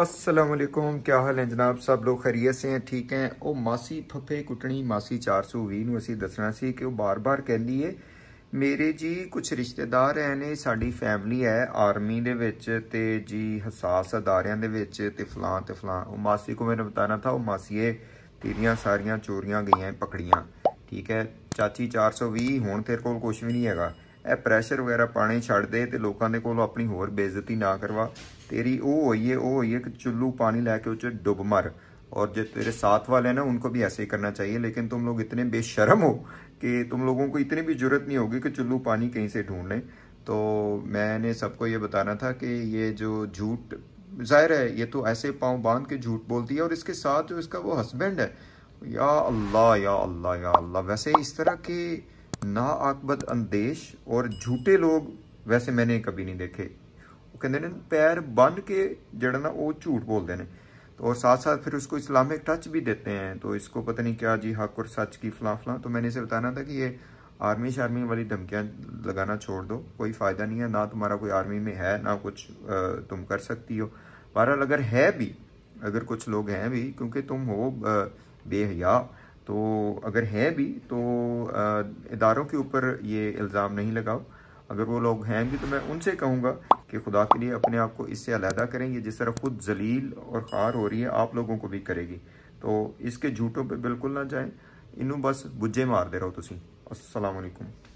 अस्सलाम वालेकुम क्या हाल है जनाब सब लोग ਖਰੀਅਤ ਸੇ ਹੈ ਠੀਕ ਹੈ ਉਹ ਮਾਸੀ ਫੱਫੇ ਕੁੱਟਣੀ ਮਾਸੀ 420 ਨੂੰ ਅਸੀਂ ਦੱਸਣਾ ਸੀ ਕਿ ਉਹ ਬਾਰ-ਬਾਰ ਕਹਿੰਦੀ ਏ ਮੇਰੇ ਜੀ ਕੁਝ ਰਿਸ਼ਤੇਦਾਰ ਐ ਨੇ ਸਾਡੀ ਫੈਮਿਲੀ ਹੈ ਆਰਮੀ ਦੇ ਵਿੱਚ ਤੇ ਜੀ ਹਸਾਸ ਅਦਾਰਿਆਂ ਦੇ ਵਿੱਚ ਤੇ ਫਲਾਂ ਤੇ ਫਲਾਂ ਉਹ ਮਾਸੀ ਕੋ ਮੈਨੂੰ ਬਤਾਨਾ ਥਾ ਉਹ ਮਾਸੀਏ ਤੇਰੀਆਂ ਸਾਰੀਆਂ ਚੋਰੀਆਂ ਗਈਆਂ ਪਕੜੀਆਂ ਠੀਕ ਹੈ ਚਾਚੀ 420 ਹੁਣ ਤੇਰੇ ਕੋਲ ਕੁਝ ਵੀ ਨਹੀਂ ਹੈਗਾ ਇਹ ਪ੍ਰੈਸ਼ਰ वगैरह ਪਾਣੀ छड़ दे तो लोगों ਦੇ कोलो अपनी होर बेजती ना करवा तेरी वो होइए ਉਹ ਹੋਈਏ कि चुल्लू पानी लैके उस डुब मर और जो तेरे साथ वाले हैं ना उनको भी ऐसे ही करना चाहिए लेकिन तुम लोग इतने बेशरम हो कि तुम लोगों को इतनी भी जरूरत नहीं होगी कि चुल्लू पानी कहीं से ढूंढ लें तो मैंने सबको ये बताना था कि ये जो झूठ जाहिर है ये तो ऐसे पाँव बांध के झूठ बोलती है और इसके साथ जो इसका वो हस्बैंड है या अल्लाह या अल्लाह या अल्लाह वैसे इस तरह के ना ਆਕਬਤ अंदेश और झूठे लोग वैसे मैंने कभी नहीं देखे ਉਹ ਕਹਿੰਦੇ पैर बन के जड़ा ना वो झूठ बोलते हैं तो और साथ साथ फिर उसको इस्लामिक टच भी देते हैं तो इसको पता नहीं क्या जी हक और सच की फलां फलां तो मैंने इसे बताना था कि ये आर्मी शार्मी वाली धमकियां लगाना छोड़ दो कोई फ़ायदा नहीं है ना तुम्हारा कोई आर्मी में है ना कुछ तुम कर सकती हो बहरहाल अगर है भी अगर कुछ लोग हैं भी क्योंकि तुम हो बेहया तो अगर है भी तो इदारों के ऊपर ये इल्ज़ाम नहीं लगाओ अगर वो लोग हैं भी तो मैं उनसे कहूँगा कि खुदा के लिए अपने आप को इससे अलहदा करें ये जिस तरह खुद जलील और ख़ार हो रही है आप लोगों को भी करेगी तो इसके झूठों पर बिल्कुल ना जाए इनू बस बुझे मार दे रहो तुम असलकुम